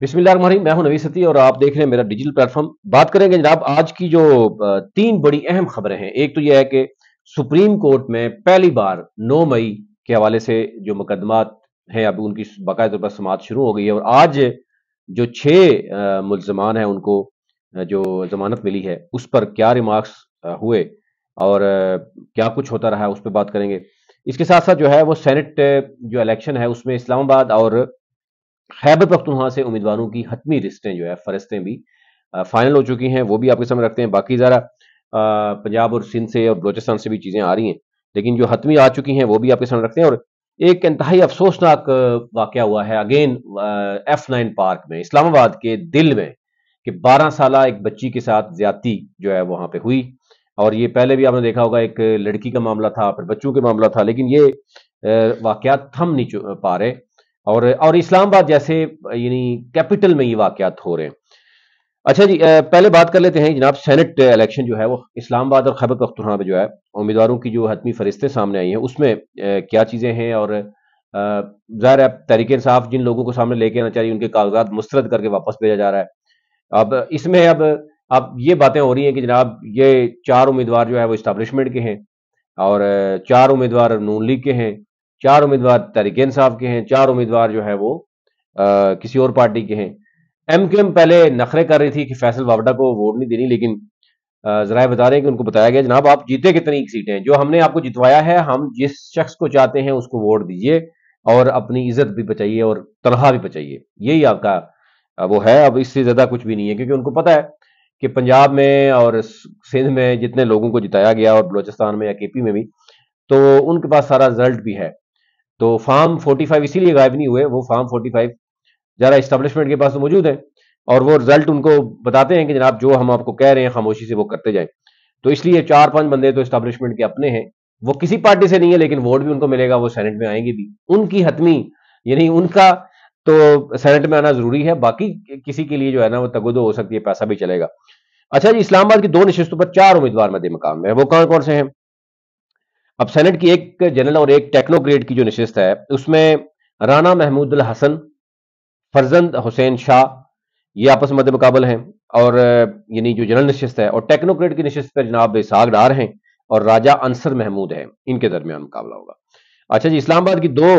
बिस्मिल्लाहमान मैं हूं नवी सती और आप देख रहे हैं मेरा डिजिटल प्लेटफॉर्म बात करेंगे जनाब आज की जो तीन बड़ी अहम खबरें हैं एक तो यह है कि सुप्रीम कोर्ट में पहली बार 9 मई के हवाले से जो मुकदमात हैं अब उनकी बाकायदा तौर पर समात शुरू हो गई है और आज जो छः मुलजमान हैं उनको जो जमानत मिली है उस पर क्या रिमार्क्स हुए और क्या कुछ होता रहा उस पर बात करेंगे इसके साथ साथ जो है वो सेनेट जो इलेक्शन है उसमें इस्लामाबाद और खैबर पख्तनहा से उम्मीदवारों की हतमी रिश्तें जो है फरिस्तें भी फाइनल हो चुकी हैं वो भी आपके सामने रखते हैं बाकी ज़रा पंजाब और सिंध से और बलोचिस्तान से भी चीज़ें आ रही हैं लेकिन जो हतमी आ चुकी हैं वो भी आपके सामने रखते हैं और एक इंतहाई अफसोसनाक वाक़ हुआ है अगेन एफ नाइन पार्क में इस्लामाबाद के दिल में कि 12 साल एक बच्ची के साथ ज्यादती जो है वहाँ पे हुई और ये पहले भी आपने देखा होगा एक लड़की का मामला था फिर बच्चों का मामला था लेकिन ये वाकत थम नहीं पा रहे और और इस्लामाबाद जैसे यानी कैपिटल में ये वाकत हो रहे हैं अच्छा जी पहले बात कर लेते हैं जनाब सेनेट इलेक्शन जो है वो इस्लामाबाद और खैबर पख्तूनवा जो है उम्मीदवारों की जो हतमी फरिश्ते सामने आई हैं उसमें क्या चीज़ें हैं और ज़ाहिर है तहरीक इंसाफ जिन लोगों को सामने लेके आना चाहिए उनके कागजात मुस्रद करके वापस भेजा जा रहा है अब इसमें अब अब ये बातें हो रही हैं कि जनाब ये चार उम्मीदवार जो है वो इस्टबलिशमेंट के हैं और चार उम्मीदवार नून लीग के हैं चार उम्मीदवार तहरीके इंसाफ के हैं चार उम्मीदवार जो है वो आ, किसी और पार्टी के हैं एम क्यू एम पहले नखरे कर रही थी कि फैसल वावडा को वोट नहीं देनी लेकिन जरा बता रहे हैं कि उनको बताया गया जनाब आप जीते कितनी सीटें जो हमने आपको जितवाया है हम जिस शख्स को चाहते हैं उसको वोट दीजिए और अपनी इज्जत भी बचाइए और तनखा भी बचाइए यही आपका वो है अब इससे ज्यादा कुछ भी नहीं है क्योंकि उनको पता है कि पंजाब में और सिंध में जितने लोगों को जिताया गया और बलोचिस्तान में या केपी में भी तो उनके पास सारा रिजल्ट भी है तो फार्म 45 इसीलिए गायब नहीं हुए वो फार्म 45 ज़रा इस्टेब्लिशमेंट के पास तो मौजूद है और वो रिजल्ट उनको बताते हैं कि जनाब जो हम आपको कह रहे हैं खामोशी से वो करते जाएं तो इसलिए चार पांच बंदे तो इस्टेब्लिशमेंट के अपने हैं वो किसी पार्टी से नहीं है लेकिन वोट भी उनको मिलेगा वो सेनेट में आएंगे भी उनकी हतमी यानी उनका तो सेनेट में आना जरूरी है बाकी किसी के लिए जो है ना वो तगोदो हो सकती है पैसा भी चलेगा अच्छा जी इस्लामाबाद की दो नशस्तों पर चार उम्मीदवार मदे मकाम में वो कौन कौन से हैं अब सेनेट की एक जनरल और एक टेक्नोक्रेट की जो नशस्त है उसमें राना महमूद अल हसन फरजंद हुसैन शाह ये आपस में मद मुकाबल हैं और यानी जो जनरल नशस्त है और टेक्नोक्रेट की नशस्त पर जनाब इसाक डार हैं और राजा अंसर महमूद हैं इनके दरमियान मुकाबला होगा अच्छा जी इस्लामाबाद की दो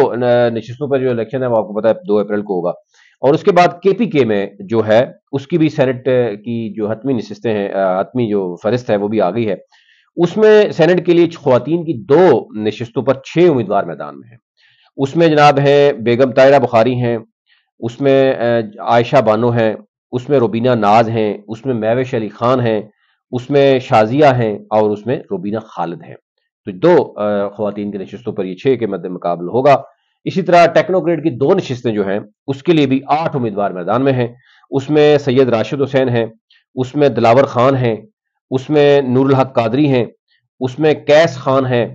नशस्तों पर जो इलेक्शन है वो आपको पता है दो अप्रैल को होगा और उसके बाद केपीके में जो है उसकी भी सेनेट की जो हतमी नशस्तें हैं हतमी जो फहरिस्त है वो भी आ गई है उसमें सेनेट के लिए खुवान की दो नशस्तों पर छह उम्मीदवार मैदान में हैं उसमें जनाब हैं बेगम तायरा बुखारी हैं उसमें आयशा बानो हैं उसमें रुबीना नाज हैं उसमें मैवेश अली खान हैं उसमें शाजिया हैं और उसमें रुबीना खालिद हैं तो दो खुवान की नशस्तों पर यह छः के मद्दे मुकाबला होगा इसी तरह टेक्नोक्रेट की दो नशस्तें जो हैं उसके लिए भी आठ उम्मीदवार मैदान में हैं उसमें सैयद राशिद हुसैन हैं उसमें दिलावर खान हैं उसमें नूरुल हक कादरी हैं उसमें कैस खान हैं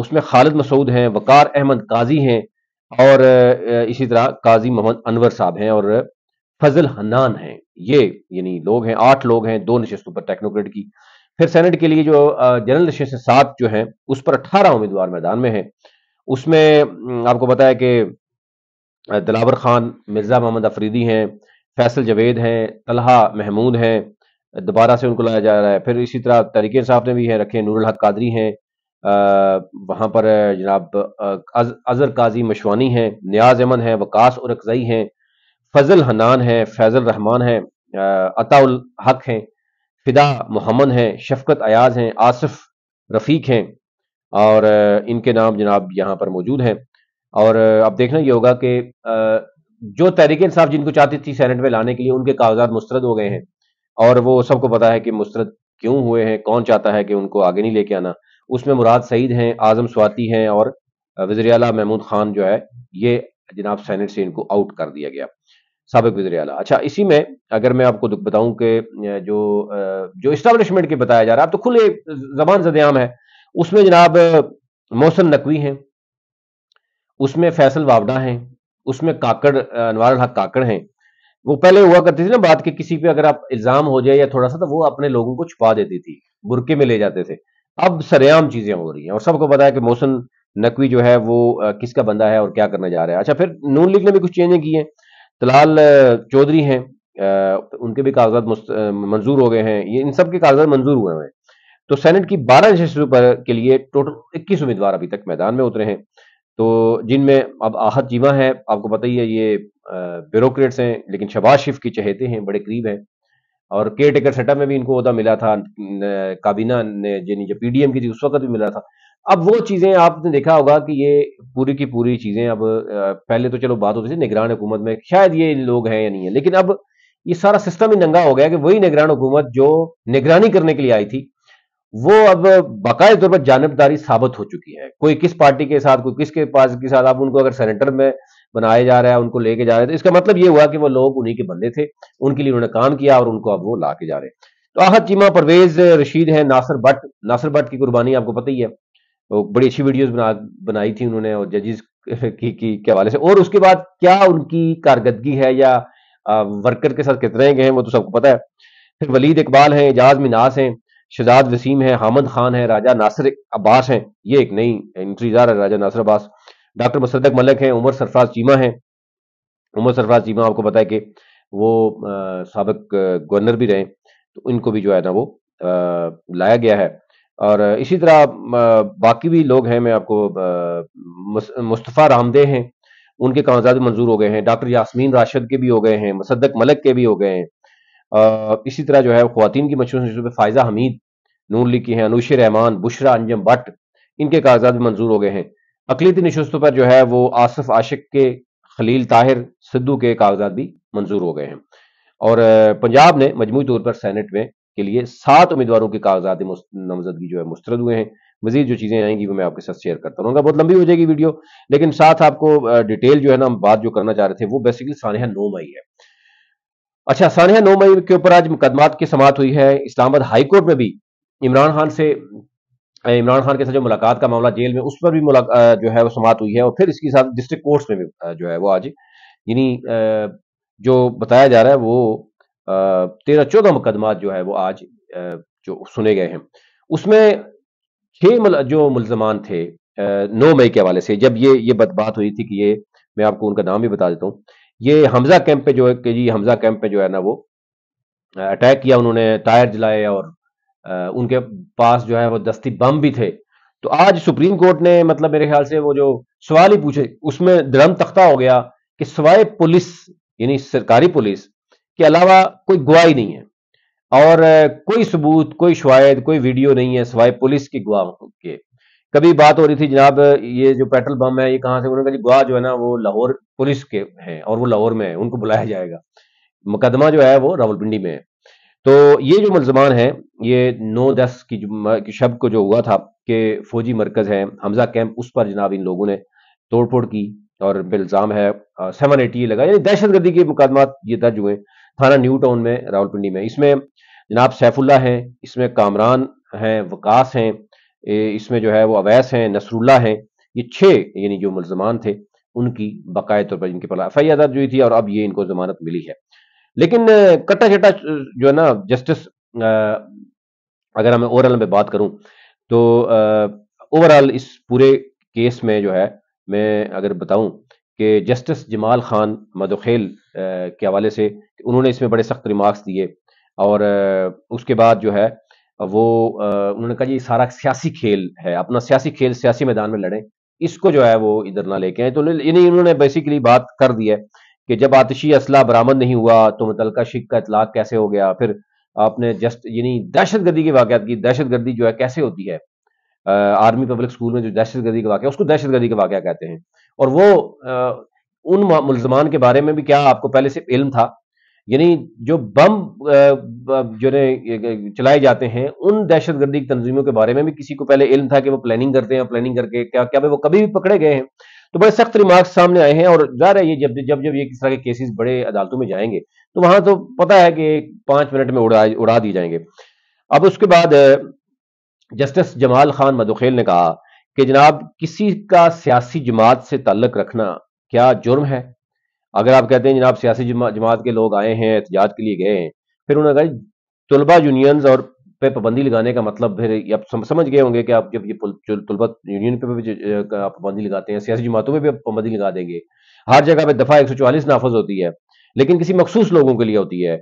उसमें खालिद मसूद हैं वकार अहमद काजी हैं और इसी तरह काजी मोहम्मद अनवर साहब हैं और फजल हनान हैं ये यानी लोग हैं आठ लोग हैं दो नशस्तों पर टेक्नोक्रेट की फिर सेनेट के लिए जो जनरल से सात जो हैं उस पर अट्ठारह उम्मीदवार मैदान में हैं उसमें आपको पता है कि दिलावर खान मिर्ज़ा मोहम्मद अफरीदी हैं फैसल जवेद हैं तलहा महमूद हैं दोबारा से उनको लाया जा रहा है फिर इसी तरह तरीके साहब ने भी है रखे नूरुल हक कादरी हैं वहाँ पर जनाब अजहर काजी मशवानी हैं न्याज अमन है वकास अकजई हैं फजल हनान हैं फैजल रहमान हैं अताउल हक हैं फिदा मोहम्मद हैं शफकत अयाज हैं आसफ रफीक हैं और इनके नाम जनाब यहाँ पर मौजूद हैं और अब देखना ये होगा कि जो तहरीक साहब जिनको चाहती थी सैनेट में लाने के लिए उनके कागजात मुस्तरद हो गए हैं और वो सबको पता है कि मुस्तरद क्यों हुए हैं कौन चाहता है कि उनको आगे नहीं लेके आना उसमें मुराद सईद हैं आजम स्वाति हैं और वजर अला महमूद खान जो है ये जनाब सैनेट से इनको आउट कर दिया गया सबक वजर अला अच्छा इसी में अगर मैं आपको दुख बताऊं कि जो जो इस्टाब्लिशमेंट के बताया जा रहा है आप तो खुले जबान जदयाम है उसमें जनाब मोहसन नकवी हैं उसमें फैसल वावडा हैं उसमें काकड़ अनवर हक काकड़ हैं वो पहले हुआ करती थी ना बात के किसी पे अगर आप इल्जाम हो जाए या थोड़ा सा तो वो अपने लोगों को छुपा देती थी बुरके में ले जाते थे अब सरेआम चीजें हो रही हैं और सबको पता है कि मोहसन नकवी जो है वो किसका बंदा है और क्या करने जा रहा है अच्छा फिर नून लीग ने भी कुछ चेंजें की हैं तलाल चौधरी हैं उनके भी कागजात मंजूर हो गए हैं ये इन सब के कागजात मंजूर हुए हैं तो सेनेट की बारह जजों पर के लिए टोटल इक्कीस उम्मीदवार अभी तक मैदान में उतरे हैं तो जिनमें अब आहत जीवा है आपको पता ही है ये ब्यूरोक्रेट्स हैं लेकिन शबाज शिफ की चहेते हैं बड़े करीब हैं और केयर टेकर सेटअप में भी इनको उदा मिला था काबीना ने यानी जो पीडीएम की थी उस वक्त भी मिला था अब वो चीज़ें आपने देखा होगा कि ये पूरी की पूरी चीज़ें अब पहले तो चलो बात होती थी निगरान हुकूमत में शायद ये लोग हैं या नहीं है लेकिन अब ये सारा सिस्टम ही नंगा हो गया कि वही निगरान हुकूमत जो निगरानी करने के लिए आई थी वो अब बाकायदे तौर पर जानबदारी साबित हो चुकी है कोई किस पार्टी के साथ कोई किसके पास के साथ आप उनको अगर सेनेटर में बनाया जा रहा है उनको लेके जा रहे हैं तो इसका मतलब ये हुआ कि वो लोग उन्हीं के बंदे थे उनके लिए उन्होंने काम किया और उनको अब वो ला के जा रहे हैं तो आहत चीमा परवेज रशीद है नासर भट्ट नासर भट्ट की कुर्बानी आपको पता ही है तो बड़ी अच्छी वीडियोज बना बनाई थी उन्होंने और जजिस की, की के हवाले से और उसके बाद क्या उनकी कारकर्दगी है या वर्कर के साथ कितने गए हैं वो तो सबको पता है फिर वलीद इकबाल हैं एजाज मिनास हैं शहजाद वसीम है हामद खान है राजा नासिर अब्बास हैं ये एक नई इंतजार है राजा नासिर अब्बास डॉक्टर मुसद्दक मलिक हैं उमर सरफराज चीमा हैं उमर सरफराज चीमा आपको पता है कि वो सबक गवर्नर भी रहे तो इनको भी जो है ना वो आ, लाया गया है और इसी तरह बाकी भी लोग हैं मैं आपको मुस्तफ़ा रामदे हैं उनके कागजात मंजूर हो गए हैं डॉक्टर यासमीन राशद के भी हो गए हैं मुसद्दक मलिक के भी हो गए हैं इसी तरह जो है खुवान की मशहूर फायजा हमीद नून लीग की हैं रहमान बुशरा अंजम भट्ट इनके कागजात भी मंजूर हो गए हैं अकलीती नशस्तों पर जो है वो आसफ आशिक के खलील ताहिर सिद्धू के कागजात भी मंजूर हो गए हैं और पंजाब ने मजमू तौर पर सैनेट में के लिए सात उम्मीदवारों के कागजात नामजदगी जो है मुस्रद हुए हैं मजीद जो चीज़ें आएंगी वो मैं आपके साथ शेयर करता रहूँगा बहुत लंबी हो जाएगी वीडियो लेकिन साथ आपको डिटेल जो है ना हम बात जो करना चाह रहे थे वो बेसिकली सानहा नौ मई है अच्छा सानहा नौ मई के ऊपर आज मुकदमात की समात हुई है इस्लामाबाद हाईकोर्ट में भी इमरान खान से इमरान खान के साथ जो मुलाकात का मामला जेल में उस पर भी जो है वो समाप्त हुई है और फिर इसके साथ डिस्ट्रिक्ट कोर्ट्स में भी जो है वो आज यानी जो बताया जा रहा है वो तेरह चौदह मुकदमा जो है वो आज जो सुने गए हैं उसमें छह जो मुलजमान थे नौ मई के हवाले से जब ये ये बात हुई थी कि ये मैं आपको उनका नाम भी बता देता हूँ ये हमजा कैंप पे जो है कि जी हमजा कैंप पे जो है ना वो अटैक किया उन्होंने टायर जलाए और उनके पास जो है वो दस्ती बम भी थे तो आज सुप्रीम कोर्ट ने मतलब मेरे ख्याल से वो जो सवाल ही पूछे उसमें धर्म तख्ता हो गया कि सवाए पुलिस यानी सरकारी पुलिस के अलावा कोई गुआई नहीं है और कोई सबूत कोई शवायद कोई वीडियो नहीं है सवाए पुलिस की गुआ के कभी बात हो रही थी जनाब ये जो पेट्रोल बम है ये कहाँ से उन्होंने कहा गुआ जो है ना वो लाहौर पुलिस के हैं और वो लाहौर में है उनको बुलाया जाएगा मुकदमा जो है वो रावलपिंडी में है तो ये जो मुलजमान हैं ये नौ दस की, की शब को जो हुआ था कि फौजी मरकज़ है हमजा कैंप उस पर जनाब इन लोगों ने तोड़ फोड़ की और इल्ज़ाम है सेवन एटी ये लगा यानी दहशत गर्दी के मुकदमा ये दर्ज हुए थाना न्यू टाउन में रावलपिंडी में इसमें जनाब सैफुल्ला हैं इसमें कामरान हैं वकास हैं इसमें जो है वो अवैस हैं नसरुल्ला हैं ये छः यानी जो मुलजमान थे उनकी बकाया तौर पर इनके पास एफ आई आर दर्ज हुई थी और अब ये इनको जमानत मिली है लेकिन कट्टा चट्टा जो है ना जस्टिस अगर हमें ओवरऑल में बात करूं तो ओवरऑल इस पूरे केस में जो है मैं अगर बताऊं कि जस्टिस जमाल खान मदोखेल के हवाले से उन्होंने इसमें बड़े सख्त रिमार्क्स दिए और उसके बाद जो है वो उन्होंने कहा जी सारा सियासी खेल है अपना सियासी खेल सियासी मैदान में लड़ें इसको जो है वो इधर ना लेके आए तो यानी उन्होंने बेसिकली बात कर दी है कि जब आतिशी असला बरामद नहीं हुआ तो मुतलका शिक का इतलाक कैसे हो गया फिर आपने जस्ट यानी दहशत गर्दी के वाकत की दहशत गर्दी जो है कैसे होती है आर्मी पब्लिक स्कूल में जो दहशत गर्दी का वाक़ उसको दहशत गर्दी का वाक़ कहते हैं और वो आ, उन मुलजमान के बारे में भी क्या आपको पहले से इल्म था यानी जो बम जो चलाए जाते हैं उन दहशत गर्दी तंजीमों के बारे में भी किसी को पहले इल्म था कि वो प्लानिंग करते हैं प्लानिंग करके क्या क्या वो कभी भी पकड़े गए हैं तो बड़े सख्त रिमार्क्स सामने आए हैं और जाहिर है ये जब जब जब ये किस तरह के केसेस बड़े अदालतों में जाएंगे तो वहां तो पता है कि पांच मिनट में उड़ा उड़ा दिए जाएंगे अब उसके बाद जस्टिस जमाल खान मदुखेल ने कहा कि जनाब किसी का सियासी जमात से ताल्लुक रखना क्या जुर्म है अगर आप कहते हैं जनाब सियासी जमा, जमात के लोग आए हैं एहतियात के लिए गए हैं फिर उन्होंने कहा तलबा यूनियंस और पे पाबंदी लगाने का मतलब फिर आप समझ गए होंगे कि आप जब ये तलबा यूनियन पे भी आप पाबंदी लगाते हैं सियासी जमातों में भी आप पाबंदी लगा देंगे हर जगह पर दफा एक सौ चालीस नाफज होती है लेकिन किसी मखसूस लोगों के लिए होती है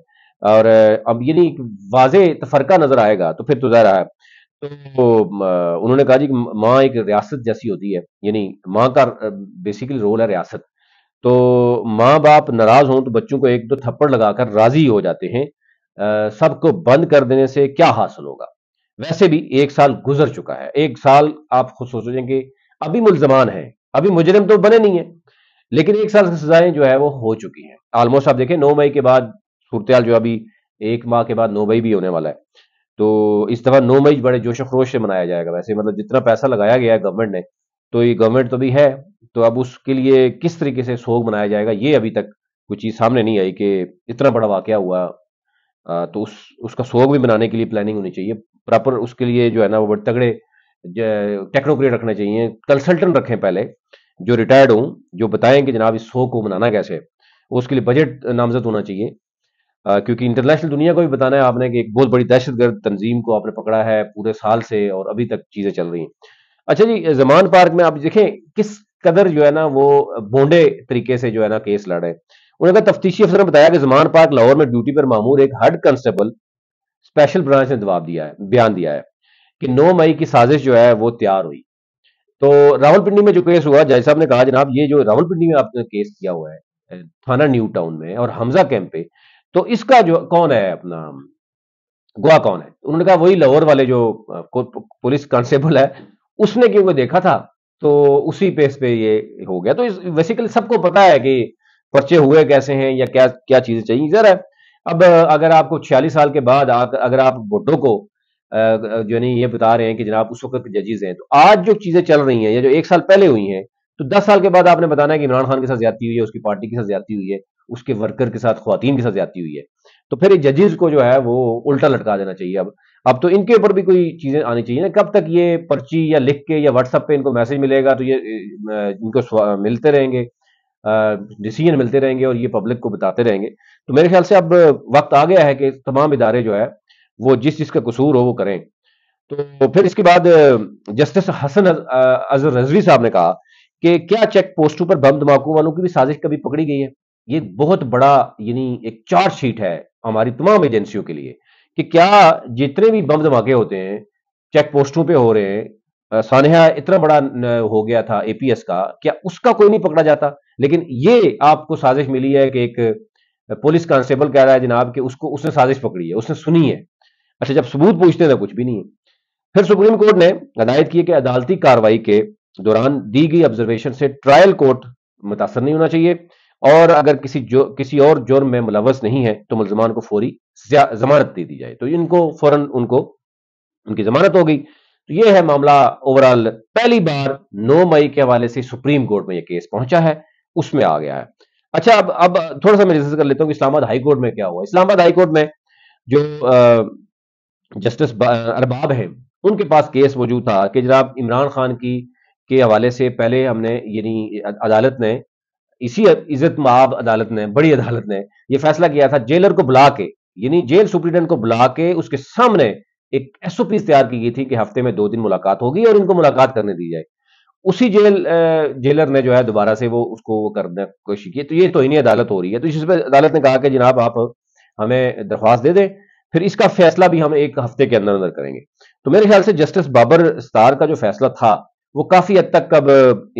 और अब ये नहीं तफरका तो नजर आएगा तो फिर तो ज़ाहिर है तो उन्होंने कहा जी कि माँ एक रियासत जैसी होती है यानी माँ का बेसिकली रोल है रियासत तो माँ बाप नाराज हों तो बच्चों को एक दो थप्पड़ लगाकर राजी हो जाते हैं सबको बंद कर देने से क्या हासिल होगा वैसे भी एक साल गुजर चुका है एक साल आप खुद सोचेंगे अभी मुलजमान है अभी मुजरिम तो बने नहीं है लेकिन एक साल की सजाएं जो है वो हो चुकी हैं ऑलमोस्ट आप देखें नौ मई के बाद सूरतयाल जो अभी एक माह के बाद नौ मई भी होने वाला है तो इस दफा नौ मई बड़े जोश खरोश से मनाया जाएगा वैसे मतलब जितना पैसा लगाया गया है गवर्नमेंट ने तो ये गवर्नमेंट तो भी है तो अब उसके लिए किस तरीके से सोग मनाया जाएगा ये अभी तक कोई चीज़ सामने नहीं आई कि इतना बड़ा वाक़ हुआ तो उस उसका सोग भी बनाने के लिए प्लानिंग होनी चाहिए प्रॉपर उसके लिए जो है ना वो बड़े तगड़े टेक्नोक्रेट रखने चाहिए कंसल्टेंट रखें पहले जो रिटायर्ड हों जो बताएं कि जनाब इस शोक को मनाना कैसे उसके लिए बजट नामजद होना चाहिए आ, क्योंकि इंटरनेशनल दुनिया को भी बताना है आपने कि एक बहुत बड़ी दहशतगर्द तंजीम को आपने पकड़ा है पूरे साल से और अभी तक चीज़ें चल रही हैं अच्छा जी जमान पार्क में आप देखें किस कदर जो है ना वो बोंडे तरीके से जो है ना केस लड़ रहे कहा उन्होंने तफ्तीशी अफसर ने बताया कि जमान पाक लाहौर में ड्यूटी पर मामूर एक हड कंस्टेबल स्पेशल ब्रांच ने जवाब दिया है बयान दिया है कि 9 मई की साजिश जो है वो तैयार हुई तो रावलपिंडी में जो केस हुआ जज साहब ने कहा जनाब ये जो रावलपिंडी में आपने केस किया हुआ है थाना न्यू टाउन में और हमजा कैंप पे तो इसका जो कौन है अपना गोवा कौन है उन्होंने कहा वही लाहौर वाले जो पुलिस कांस्टेबल है उसने क्योंकि देखा था तो उसी पेस पे ये हो गया तो बेसिकली सबको पता है कि पर्चे हुए कैसे हैं या क्या क्या चीजें चाहिए जरा अब अगर आपको छियालीस साल के बाद अगर आप वोटों को जो नहीं ये बता रहे हैं कि जनाब उस वक्त जजेज हैं तो आज जो चीजें चल रही हैं या जो एक साल पहले हुई हैं तो दस साल के बाद आपने बताना है कि इमरान खान के साथ ज्यादा हुई है उसकी पार्टी के साथ ज्यादा हुई है उसके वर्कर के साथ खुवान के साथ ज्यादा हुई है तो फिर जजेज को जो है वो उल्टा लटका देना चाहिए अब अब तो इनके ऊपर भी कोई चीजें आनी चाहिए ना कब तक ये पर्ची या लिख के या व्हाट्सएप पे इनको मैसेज मिलेगा तो ये इनको मिलते रहेंगे डिसीजन मिलते रहेंगे और ये पब्लिक को बताते रहेंगे तो मेरे ख्याल से अब वक्त आ गया है कि तमाम इदारे जो है वो जिस चीज़ का कसूर हो वो करें तो फिर इसके बाद जस्टिस हसन अजहर रजवी साहब ने कहा कि क्या चेक पोस्टों पर बम धमाकों वालों की भी साजिश कभी पकड़ी गई है ये बहुत बड़ा यानी एक चार्जशीट है हमारी तमाम एजेंसियों के लिए कि क्या जितने भी बम धमाके होते हैं चेक पोस्टों पे हो रहे हैं सानहा इतना बड़ा हो गया था एपीएस का क्या उसका कोई नहीं पकड़ा जाता लेकिन ये आपको साजिश मिली है कि एक पुलिस कांस्टेबल कह रहा है जनाब कि उसको उसने साजिश पकड़ी है उसने सुनी है अच्छा जब सबूत पूछते हैं तो कुछ भी नहीं है फिर सुप्रीम कोर्ट ने हदायत की कि अदालती कार्रवाई के दौरान दी गई ऑब्जर्वेशन से ट्रायल कोर्ट मुतासर नहीं होना चाहिए और अगर किसी जो किसी और जुर्म में मुलवस नहीं है तो मुलजमान को फौरी जमानत दे दी जाए तो इनको फौरन उनको उनकी जमानत हो गई तो यह है मामला ओवरऑल पहली बार 9 मई के हवाले से सुप्रीम कोर्ट में यह केस पहुंचा है उसमें आ गया है अच्छा अब अब थोड़ा सा मैं डिस्कस कर लेता हूं कि इस्लामाबाद हाई कोर्ट में क्या हुआ इस्लामाबाद हाई कोर्ट में जो जस्टिस अरबाब हैं उनके पास केस मौजूद था कि जनाब इमरान खान की के हवाले से पहले हमने यानी अदालत ने इसी इज्जत माब अदालत ने बड़ी अदालत ने यह फैसला किया था जेलर को बुला के यानी जेल सुप्रीडेंट को बुला के उसके सामने एक एसओपी तैयार की गई थी कि हफ्ते में दो दिन मुलाकात होगी और इनको मुलाकात करने दी जाए उसी जेल जेलर ने जो है दोबारा से वो उसको वो करने की कोशिश की तो ये तो इन्हीं अदालत हो रही है तो इस पर अदालत ने कहा कि जनाब आप हमें दरख्वास्त दे दें फिर इसका फैसला भी हम एक हफ्ते के अंदर अंदर करेंगे तो मेरे ख्याल से जस्टिस बाबर स्तार का जो फैसला था वो काफी हद तक अब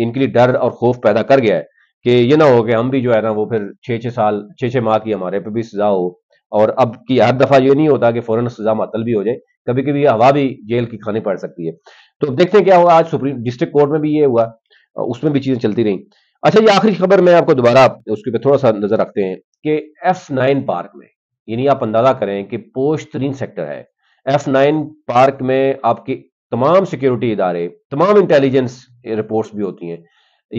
इनके लिए डर और खौफ पैदा कर गया है कि ये ना हो कि हम भी जो है ना वो फिर छः छः साल छः छः माह की हमारे पे भी सजा हो और अब की हर दफा ये नहीं होता कि फौरन सजा मतल भी हो जाए कभी कभी हवा भी जेल की खानी पड़ सकती है तो देखते हैं क्या हुआ आज सुप्रीम डिस्ट्रिक्ट कोर्ट में भी ये हुआ उसमें भी चीजें चलती रही अच्छा ये आखिरी खबर मैं आपको दोबारा उसके ऊपर थोड़ा सा नजर रखते हैं कि एफ नाइन पार्क में यानी आप अंदाजा करें कि पोस्ट तरीन सेक्टर है एफ नाइन पार्क में आपके तमाम सिक्योरिटी इदारे तमाम इंटेलिजेंस रिपोर्ट्स भी होती हैं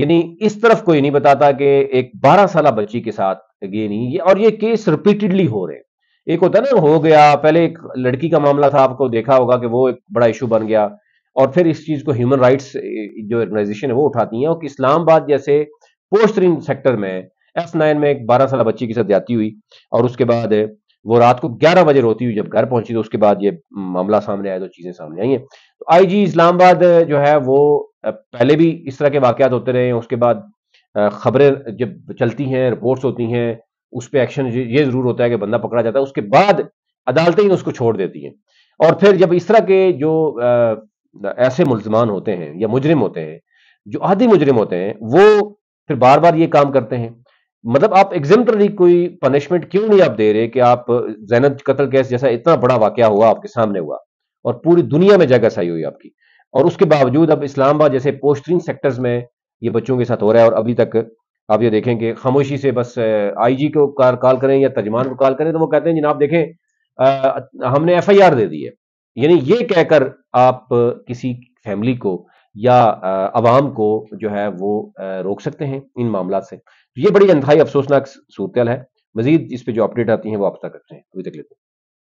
यानी इस तरफ कोई नहीं बताता कि एक 12 साल बच्ची के साथ ये नहीं ये और ये केस रिपीटेडली हो रहे हैं एक होता ना हो गया पहले एक लड़की का मामला था आपको देखा होगा कि वो एक बड़ा इशू बन गया और फिर इस चीज को ह्यूमन राइट्स जो ऑर्गेनाइजेशन है वो उठाती है और इस्लामाबाद जैसे पोस्ट सेक्टर में एफ नाइन में एक बारह साल बच्ची के साथ जाती हुई और उसके बाद वो रात को ग्यारह बजे रोती हुई जब घर पहुंची तो उसके बाद ये मामला सामने आया तो चीजें सामने आई हैं तो आई जी इस्लामाबाद जो है वो पहले भी इस तरह के वाकत होते रहे उसके बाद खबरें जब चलती हैं रिपोर्ट्स होती हैं उस पर एक्शन ये जरूर होता है कि बंदा पकड़ा जाता है उसके बाद अदालतें ही उसको छोड़ देती हैं और फिर जब इस तरह के जो ऐसे मुलजमान होते हैं या मुजरिम होते हैं जो आदि मुजरिम होते हैं वो फिर बार बार ये काम करते हैं मतलब आप एग्जाम्पलरी कोई पनिशमेंट क्यों नहीं आप दे रहे कि आप जैन कतल केस जैसा इतना बड़ा वाक्य हुआ आपके सामने हुआ और पूरी दुनिया में जगह सही हुई आपकी और उसके बावजूद अब इस्लामाबाद जैसे पोस्टरिंग सेक्टर्स में ये बच्चों के साथ हो रहा है और अभी तक आप ये देखें कि खामोशी से बस आईजी को कॉल करें या तर्जमान को कॉल करें तो वो कहते हैं जनाब देखें आ, हमने एफआईआर दे दी है यानी ये कहकर आप किसी फैमिली को या आवाम को जो है वो रोक सकते हैं इन मामला से तो ये बड़ी अनथाई अफसोसनाक सूरत है मजीद इस पर जो अपडेट आती है वो आप तक रखते हैं अभी तक लेते हैं